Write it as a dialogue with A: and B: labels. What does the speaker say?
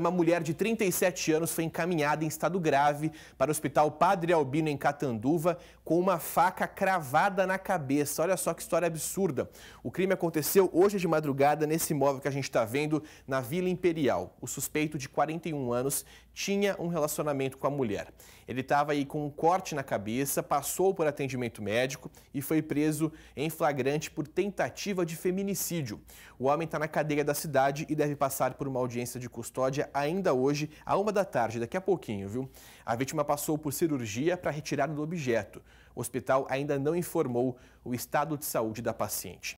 A: Uma mulher de 37 anos foi encaminhada em estado grave para o Hospital Padre Albino em Catanduva com uma faca cravada na cabeça. Olha só que história absurda. O crime aconteceu hoje de madrugada nesse imóvel que a gente está vendo na Vila Imperial. O suspeito de 41 anos tinha um relacionamento com a mulher. Ele estava aí com um corte na cabeça, passou por atendimento médico e foi preso em flagrante por tentativa de feminicídio. O homem está na cadeia da cidade e deve passar por uma audiência de custódia ainda hoje, à uma da tarde, daqui a pouquinho, viu? A vítima passou por cirurgia para retirar do objeto. O hospital ainda não informou o estado de saúde da paciente.